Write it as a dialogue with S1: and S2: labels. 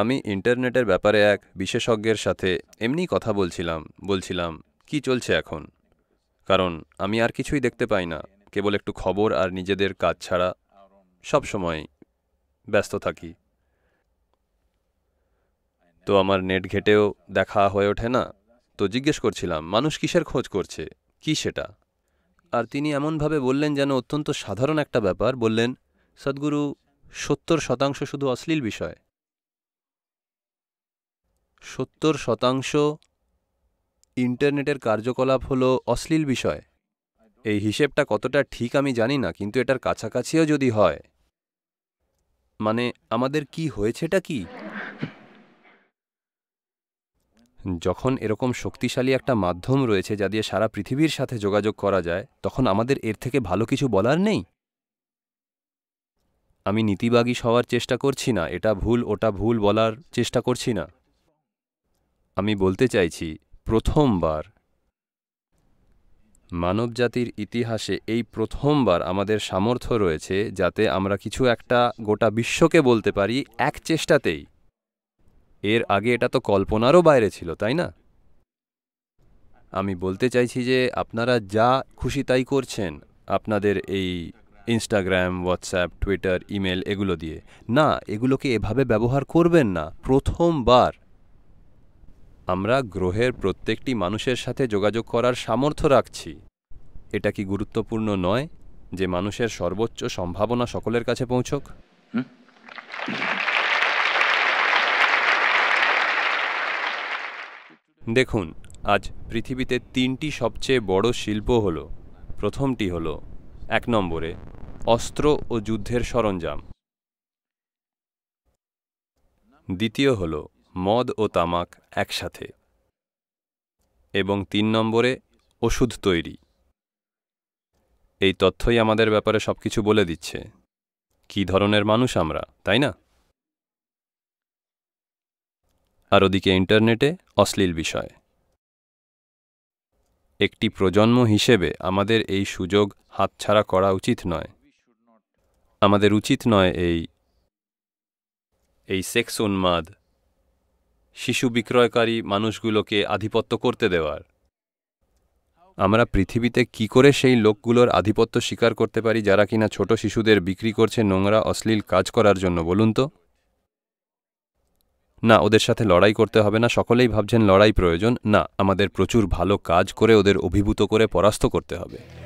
S1: আমি ইন্টারনেটের ব্যাপারে এক বিশেষজ্ঞের সাথে এমনি কথা বলছিলাম বলছিলাম কি চলছে এখন কারণ আমি আর কিছুই দেখতে পাই না কেবল একটু খবর আর নিজেদের কাজ ছাড়া সব সময় ব্যস্ত থাকি তো আমার নেট ঘেটেও দেখা হয়ে ওঠে না তো জিজ্ঞেস করছিলাম মানুষ কিসের খোঁজ করছে কি সেটা আর তিনি এমনভাবে বললেন যেন অত্যন্ত সাধারণ একটা ব্যাপার বললেন সদ্গুরু সত্তর শতাংশ শুধু অশ্লীল বিষয় সত্তর শতাংশ ইন্টারনেটের কার্যকলাপ হল অশ্লীল বিষয় এই হিসেবটা কতটা ঠিক আমি জানি না কিন্তু এটার কাছাকাছিও যদি হয় মানে আমাদের কি হয়েছেটা কি যখন এরকম শক্তিশালী একটা মাধ্যম রয়েছে যা দিয়ে সারা পৃথিবীর সাথে যোগাযোগ করা যায় তখন আমাদের এর থেকে ভালো কিছু বলার নেই আমি নীতিবাগী হওয়ার চেষ্টা করছি না এটা ভুল ওটা ভুল বলার চেষ্টা করছি না আমি বলতে চাইছি প্রথমবার মানবজাতির ইতিহাসে এই প্রথমবার আমাদের সামর্থ্য রয়েছে যাতে আমরা কিছু একটা গোটা বিশ্বকে বলতে পারি এক চেষ্টাতেই এর আগে এটা তো কল্পনারও বাইরে ছিল তাই না আমি বলতে চাইছি যে আপনারা যা খুশি তাই করছেন আপনাদের এই ইনস্টাগ্রাম হোয়াটসঅ্যাপ টুইটার ইমেল এগুলো দিয়ে না এগুলোকে এভাবে ব্যবহার করবেন না প্রথমবার আমরা গ্রহের প্রত্যেকটি মানুষের সাথে যোগাযোগ করার সামর্থ্য রাখছি এটা কি গুরুত্বপূর্ণ নয় যে মানুষের সর্বোচ্চ সম্ভাবনা সকলের কাছে পৌঁছক দেখুন আজ পৃথিবীতে তিনটি সবচেয়ে বড় শিল্প হল প্রথমটি হল এক নম্বরে অস্ত্র ও যুদ্ধের সরঞ্জাম দ্বিতীয় হল মদ ও তামাক একসাথে এবং তিন নম্বরে ওষুধ তৈরি এই তথ্যই আমাদের ব্যাপারে সব কিছু বলে দিচ্ছে কি ধরনের মানুষ আমরা তাই না আর ওদিকে ইন্টারনেটে অশ্লীল বিষয় একটি প্রজন্ম হিসেবে আমাদের এই সুযোগ হাতছাড়া করা উচিত নয় আমাদের উচিত নয় এই এই সেক্স উন্মাদ শিশু বিক্রয়কারী মানুষগুলোকে আধিপত্য করতে দেওয়ার আমরা পৃথিবীতে কি করে সেই লোকগুলোর আধিপত্য স্বীকার করতে পারি যারা কিনা ছোট শিশুদের বিক্রি করছে নোংরা অশ্লীল কাজ করার জন্য বলুন তো না ওদের সাথে লড়াই করতে হবে না সকলেই ভাবছেন লড়াই প্রয়োজন না আমাদের প্রচুর ভালো কাজ করে ওদের অভিভূত করে পরাস্ত করতে হবে